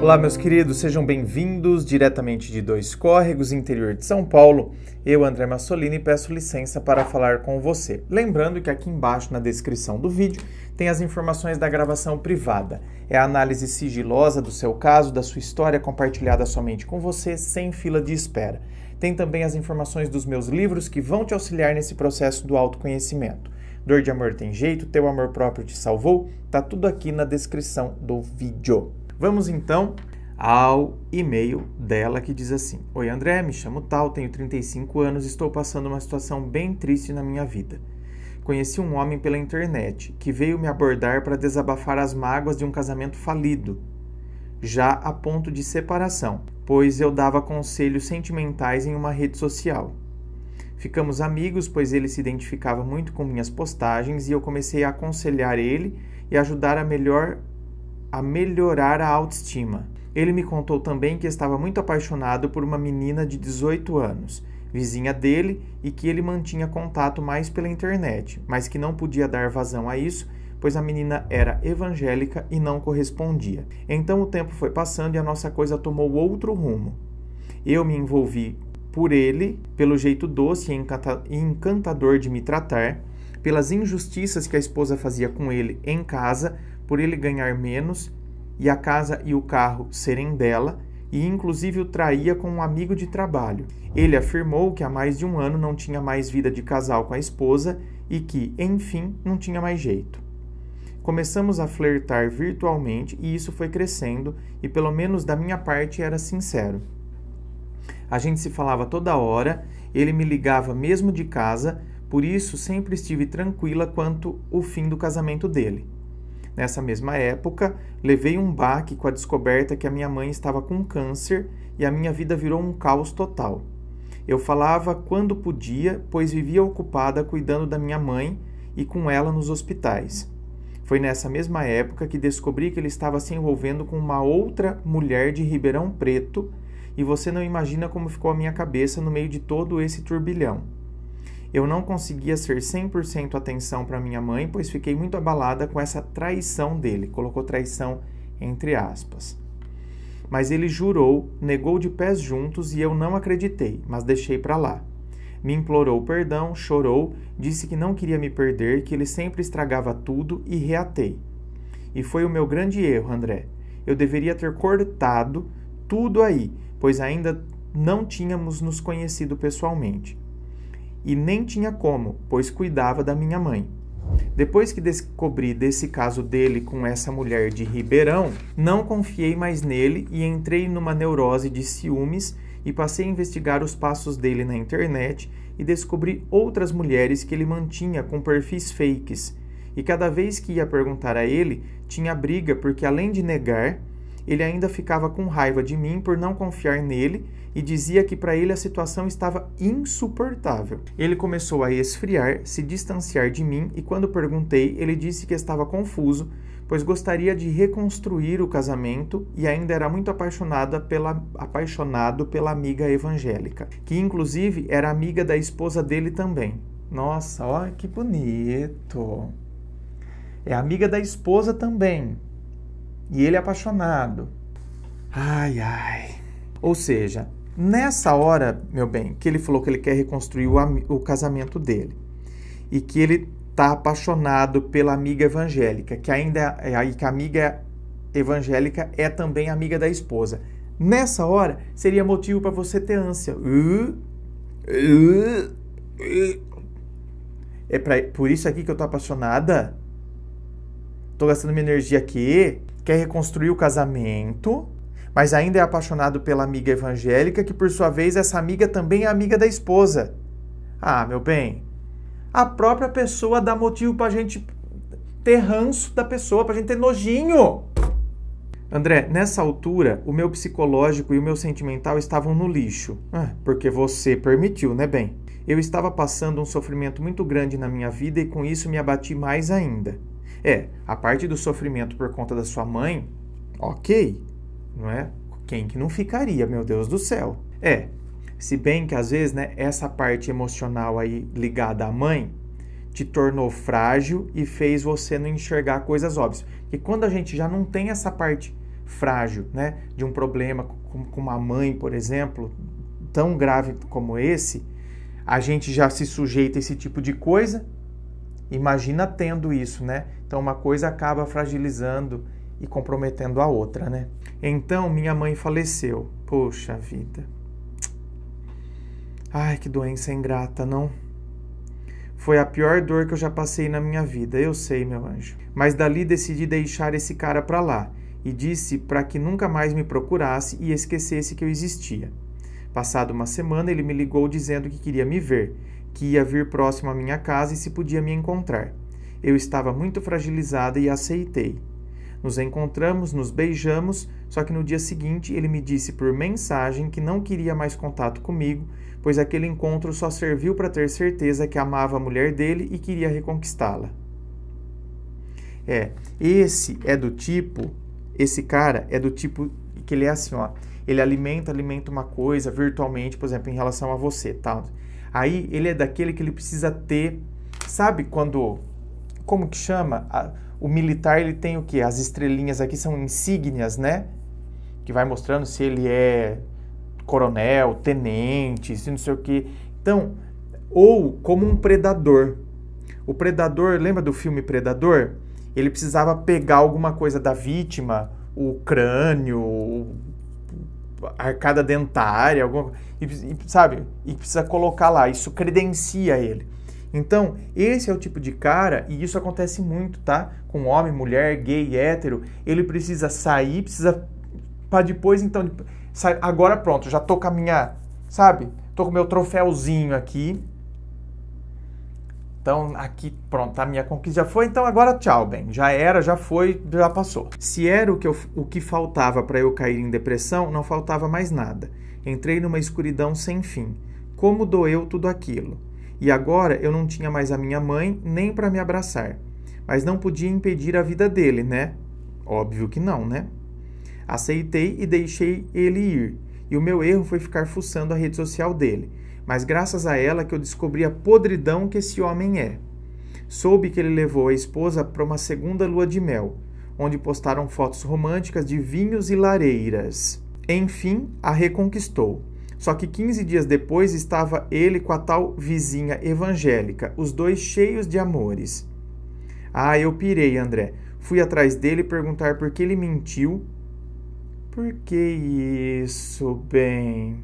Olá, meus queridos, sejam bem-vindos diretamente de Dois Córregos, interior de São Paulo. Eu, André Massolini, peço licença para falar com você. Lembrando que aqui embaixo na descrição do vídeo tem as informações da gravação privada. É a análise sigilosa do seu caso, da sua história compartilhada somente com você, sem fila de espera. Tem também as informações dos meus livros que vão te auxiliar nesse processo do autoconhecimento. Dor de amor tem jeito, teu amor próprio te salvou. Tá tudo aqui na descrição do vídeo. Vamos então ao e-mail dela que diz assim: Oi André, me chamo Tal, tenho 35 anos e estou passando uma situação bem triste na minha vida. Conheci um homem pela internet que veio me abordar para desabafar as mágoas de um casamento falido, já a ponto de separação, pois eu dava conselhos sentimentais em uma rede social. Ficamos amigos, pois ele se identificava muito com minhas postagens e eu comecei a aconselhar ele e ajudar a melhor a melhorar a autoestima. Ele me contou também que estava muito apaixonado por uma menina de 18 anos, vizinha dele, e que ele mantinha contato mais pela internet, mas que não podia dar vazão a isso, pois a menina era evangélica e não correspondia. Então o tempo foi passando e a nossa coisa tomou outro rumo. Eu me envolvi por ele, pelo jeito doce e encantador de me tratar, pelas injustiças que a esposa fazia com ele em casa, por ele ganhar menos e a casa e o carro serem dela, e inclusive o traía com um amigo de trabalho. Ele afirmou que há mais de um ano não tinha mais vida de casal com a esposa e que, enfim, não tinha mais jeito. Começamos a flertar virtualmente e isso foi crescendo, e pelo menos da minha parte era sincero. A gente se falava toda hora, ele me ligava mesmo de casa, por isso sempre estive tranquila quanto o fim do casamento dele. Nessa mesma época, levei um baque com a descoberta que a minha mãe estava com câncer e a minha vida virou um caos total. Eu falava quando podia, pois vivia ocupada cuidando da minha mãe e com ela nos hospitais. Foi nessa mesma época que descobri que ele estava se envolvendo com uma outra mulher de Ribeirão Preto, e você não imagina como ficou a minha cabeça no meio de todo esse turbilhão. Eu não conseguia ser 100% atenção para minha mãe, pois fiquei muito abalada com essa traição dele. Colocou traição entre aspas. Mas ele jurou, negou de pés juntos e eu não acreditei, mas deixei para lá. Me implorou perdão, chorou, disse que não queria me perder, que ele sempre estragava tudo e reatei. E foi o meu grande erro, André. Eu deveria ter cortado tudo aí, pois ainda não tínhamos nos conhecido pessoalmente e nem tinha como, pois cuidava da minha mãe. Depois que descobri desse caso dele com essa mulher de Ribeirão, não confiei mais nele e entrei numa neurose de ciúmes e passei a investigar os passos dele na internet e descobri outras mulheres que ele mantinha com perfis fakes. E cada vez que ia perguntar a ele, tinha briga porque além de negar, ele ainda ficava com raiva de mim por não confiar nele e dizia que para ele a situação estava insuportável. Ele começou a esfriar, se distanciar de mim e quando perguntei, ele disse que estava confuso, pois gostaria de reconstruir o casamento e ainda era muito apaixonada pela, apaixonado pela amiga evangélica, que inclusive era amiga da esposa dele também. Nossa, olha que bonito! É amiga da esposa também. E ele é apaixonado. Ai, ai. Ou seja, nessa hora, meu bem, que ele falou que ele quer reconstruir o, o casamento dele e que ele está apaixonado pela amiga evangélica, que ainda é que a amiga evangélica é também amiga da esposa. Nessa hora seria motivo para você ter ânsia. É pra, por isso aqui que eu tô apaixonada. Tô gastando minha energia aqui quer reconstruir o casamento, mas ainda é apaixonado pela amiga evangélica, que por sua vez essa amiga também é amiga da esposa. Ah, meu bem, a própria pessoa dá motivo pra gente ter ranço da pessoa, pra gente ter nojinho. André, nessa altura, o meu psicológico e o meu sentimental estavam no lixo. Ah, porque você permitiu, né, bem? Eu estava passando um sofrimento muito grande na minha vida e com isso me abati mais ainda. É, a parte do sofrimento por conta da sua mãe, ok, não é? Quem que não ficaria, meu Deus do céu? É, se bem que às vezes, né, essa parte emocional aí ligada à mãe te tornou frágil e fez você não enxergar coisas óbvias. E quando a gente já não tem essa parte frágil, né, de um problema com, com uma mãe, por exemplo, tão grave como esse, a gente já se sujeita a esse tipo de coisa Imagina tendo isso, né? Então uma coisa acaba fragilizando e comprometendo a outra, né? Então minha mãe faleceu. Poxa vida. Ai, que doença ingrata, não? Foi a pior dor que eu já passei na minha vida, eu sei, meu anjo. Mas dali decidi deixar esse cara pra lá e disse para que nunca mais me procurasse e esquecesse que eu existia. Passada uma semana, ele me ligou dizendo que queria me ver que ia vir próximo à minha casa e se podia me encontrar. Eu estava muito fragilizada e aceitei. Nos encontramos, nos beijamos, só que no dia seguinte ele me disse por mensagem que não queria mais contato comigo, pois aquele encontro só serviu para ter certeza que amava a mulher dele e queria reconquistá-la. É, esse é do tipo, esse cara é do tipo que ele é assim, ó, ele alimenta, alimenta uma coisa virtualmente, por exemplo, em relação a você, tal. Tá? Aí ele é daquele que ele precisa ter, sabe quando, como que chama? A, o militar ele tem o que? As estrelinhas aqui são insígnias, né? Que vai mostrando se ele é coronel, tenente, se não sei o que. Então, ou como um predador. O predador, lembra do filme Predador? Ele precisava pegar alguma coisa da vítima, o crânio, arcada dentária, alguma, e, e, sabe? E precisa colocar lá, isso credencia ele. Então, esse é o tipo de cara, e isso acontece muito, tá? Com homem, mulher, gay, hétero, ele precisa sair, precisa para depois então, sai, agora pronto, já tô com a minha, sabe? Tô com meu troféuzinho aqui, então aqui, pronto, a tá, minha conquista já foi, então agora tchau, bem, já era, já foi, já passou. Se era o que, eu, o que faltava para eu cair em depressão, não faltava mais nada. Entrei numa escuridão sem fim. Como doeu tudo aquilo. E agora eu não tinha mais a minha mãe nem para me abraçar. Mas não podia impedir a vida dele, né? Óbvio que não, né? Aceitei e deixei ele ir e o meu erro foi ficar fuçando a rede social dele, mas graças a ela que eu descobri a podridão que esse homem é. Soube que ele levou a esposa para uma segunda lua de mel, onde postaram fotos românticas de vinhos e lareiras. Enfim, a reconquistou. Só que 15 dias depois estava ele com a tal vizinha evangélica, os dois cheios de amores. Ah, eu pirei, André. Fui atrás dele perguntar por que ele mentiu por que isso, bem?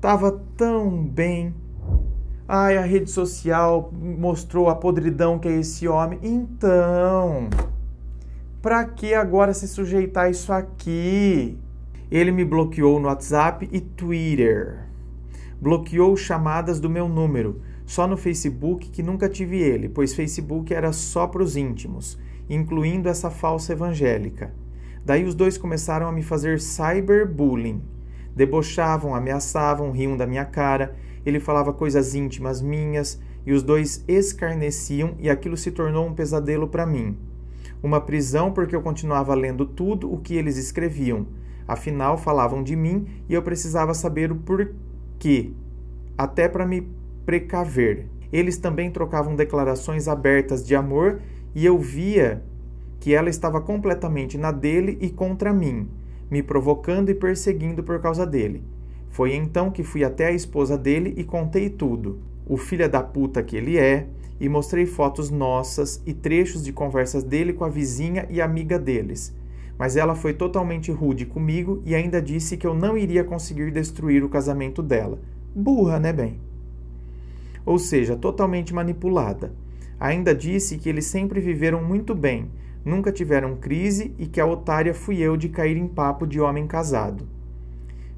Tava tão bem. Ai, a rede social mostrou a podridão que é esse homem. Então, pra que agora se sujeitar a isso aqui? Ele me bloqueou no WhatsApp e Twitter. Bloqueou chamadas do meu número. Só no Facebook que nunca tive ele, pois Facebook era só para os íntimos, incluindo essa falsa evangélica. Daí os dois começaram a me fazer cyberbullying. Debochavam, ameaçavam, riam da minha cara. Ele falava coisas íntimas minhas e os dois escarneciam e aquilo se tornou um pesadelo para mim. Uma prisão porque eu continuava lendo tudo o que eles escreviam. Afinal, falavam de mim e eu precisava saber o porquê, até para me precaver. Eles também trocavam declarações abertas de amor e eu via que ela estava completamente na dele e contra mim, me provocando e perseguindo por causa dele. Foi então que fui até a esposa dele e contei tudo. O filho da puta que ele é, e mostrei fotos nossas e trechos de conversas dele com a vizinha e amiga deles. Mas ela foi totalmente rude comigo e ainda disse que eu não iria conseguir destruir o casamento dela. Burra, né, bem? Ou seja, totalmente manipulada. Ainda disse que eles sempre viveram muito bem, nunca tiveram crise e que a otária fui eu de cair em papo de homem casado.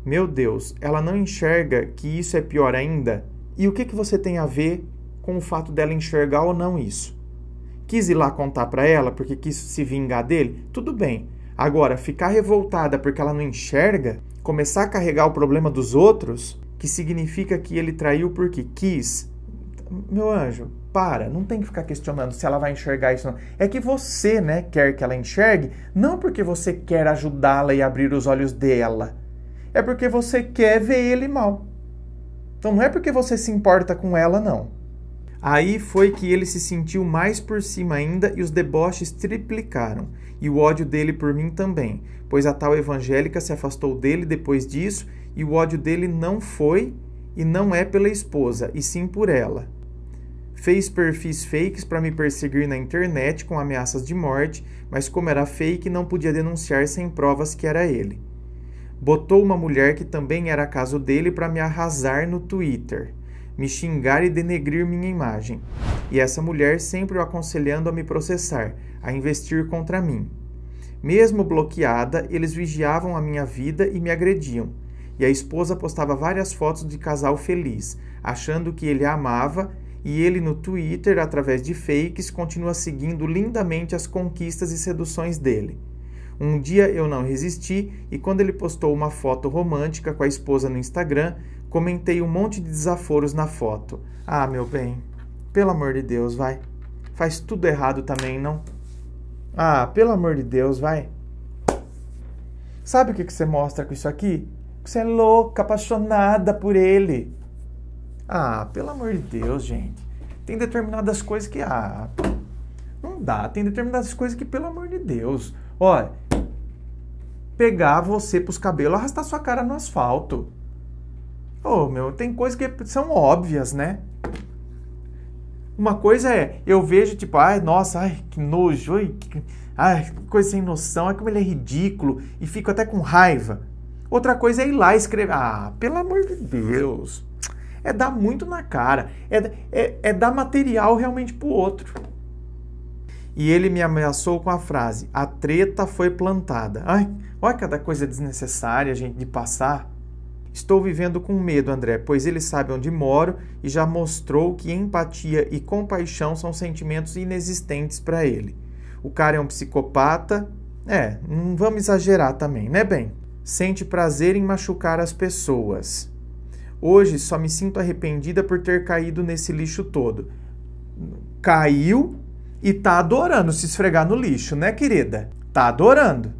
Meu Deus, ela não enxerga que isso é pior ainda? E o que, que você tem a ver com o fato dela enxergar ou não isso? Quis ir lá contar para ela porque quis se vingar dele? Tudo bem. Agora, ficar revoltada porque ela não enxerga, começar a carregar o problema dos outros, que significa que ele traiu porque quis, meu anjo, para, não tem que ficar questionando se ela vai enxergar isso não. É que você, né, quer que ela enxergue, não porque você quer ajudá-la e abrir os olhos dela. É porque você quer ver ele mal. Então não é porque você se importa com ela, não. Aí foi que ele se sentiu mais por cima ainda e os deboches triplicaram, e o ódio dele por mim também, pois a tal evangélica se afastou dele depois disso, e o ódio dele não foi e não é pela esposa, e sim por ela fez perfis fakes para me perseguir na internet com ameaças de morte, mas como era fake, não podia denunciar sem provas que era ele. Botou uma mulher que também era caso dele para me arrasar no Twitter, me xingar e denegrir minha imagem. E essa mulher sempre o aconselhando a me processar, a investir contra mim. Mesmo bloqueada, eles vigiavam a minha vida e me agrediam. E a esposa postava várias fotos de casal feliz, achando que ele a amava e ele no Twitter, através de fakes, continua seguindo lindamente as conquistas e seduções dele. Um dia eu não resisti e quando ele postou uma foto romântica com a esposa no Instagram, comentei um monte de desaforos na foto. Ah, meu bem, pelo amor de Deus, vai. Faz tudo errado também, não? Ah, pelo amor de Deus, vai. Sabe o que, você mostra com isso aqui? você é louca, apaixonada por ele. Ah, pelo amor de Deus, gente. Tem determinadas coisas que ah, não dá. Tem determinadas coisas que pelo amor de Deus. Olha, pegar você pros cabelos, arrastar sua cara no asfalto. Ô, oh, meu, tem coisas que são óbvias, né? Uma coisa é, eu vejo, tipo, ai, nossa, ai, que nojo, ai, que, ai, coisa sem noção, ai, como ele é ridículo, e fico até com raiva. Outra coisa é ir lá escrever. Ah, pelo amor de Deus é dar muito na cara, é, é, é dar material realmente pro outro. E ele me ameaçou com a frase: a treta foi plantada. Ai, olha cada coisa desnecessária, gente, de passar. Estou vivendo com medo, André, pois ele sabe onde moro e já mostrou que empatia e compaixão são sentimentos inexistentes para ele. O cara é um psicopata. É, não vamos exagerar também, né, bem? Sente prazer em machucar as pessoas. Hoje só me sinto arrependida por ter caído nesse lixo todo. Caiu e tá adorando se esfregar no lixo, né, querida? Tá adorando.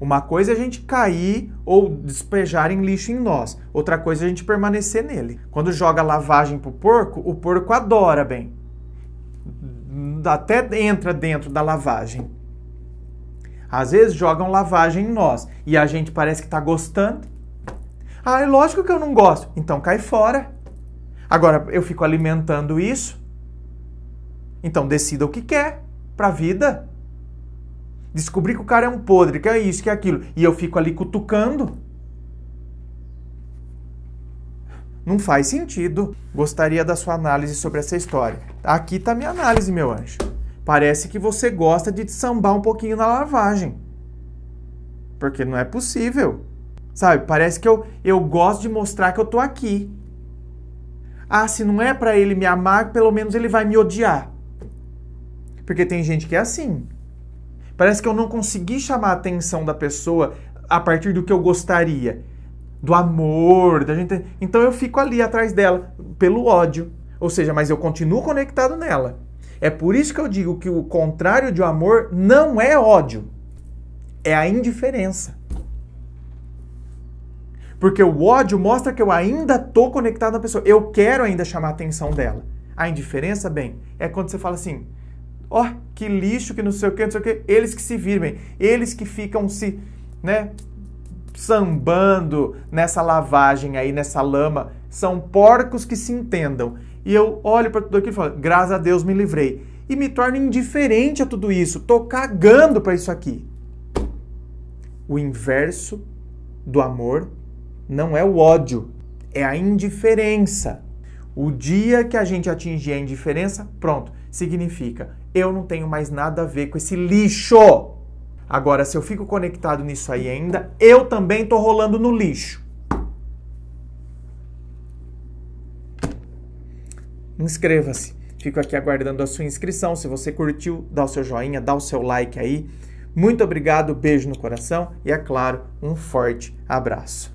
Uma coisa é a gente cair ou despejar em lixo em nós, outra coisa é a gente permanecer nele. Quando joga lavagem pro porco, o porco adora, bem. Até entra dentro da lavagem. Às vezes jogam lavagem em nós e a gente parece que tá gostando, ah, é lógico que eu não gosto. Então cai fora. Agora eu fico alimentando isso. Então decida o que quer para a vida. Descobri que o cara é um podre, que é isso, que é aquilo. E eu fico ali cutucando. Não faz sentido. Gostaria da sua análise sobre essa história. Aqui tá minha análise, meu anjo. Parece que você gosta de sambar um pouquinho na lavagem. Porque não é possível. Sabe? Parece que eu, eu gosto de mostrar que eu tô aqui. Ah, se não é para ele me amar, pelo menos ele vai me odiar. Porque tem gente que é assim. Parece que eu não consegui chamar a atenção da pessoa a partir do que eu gostaria. Do amor, da gente. Então eu fico ali atrás dela, pelo ódio. Ou seja, mas eu continuo conectado nela. É por isso que eu digo que o contrário de amor não é ódio, é a indiferença. Porque o ódio mostra que eu ainda tô conectado na pessoa. Eu quero ainda chamar a atenção dela. A indiferença, bem, é quando você fala assim: ó, oh, que lixo, que não sei o que, não sei o que. Eles que se virem, eles que ficam se, né, sambando nessa lavagem aí, nessa lama. São porcos que se entendam. E eu olho para tudo aquilo e falo: graças a Deus me livrei. E me torno indiferente a tudo isso. Tô cagando para isso aqui. O inverso do amor não é o ódio, é a indiferença. O dia que a gente atingir a indiferença, pronto, significa eu não tenho mais nada a ver com esse lixo. Agora, se eu fico conectado nisso aí ainda, eu também estou rolando no lixo. Inscreva-se. Fico aqui aguardando a sua inscrição. Se você curtiu, dá o seu joinha, dá o seu like aí. Muito obrigado, beijo no coração e, é claro, um forte abraço.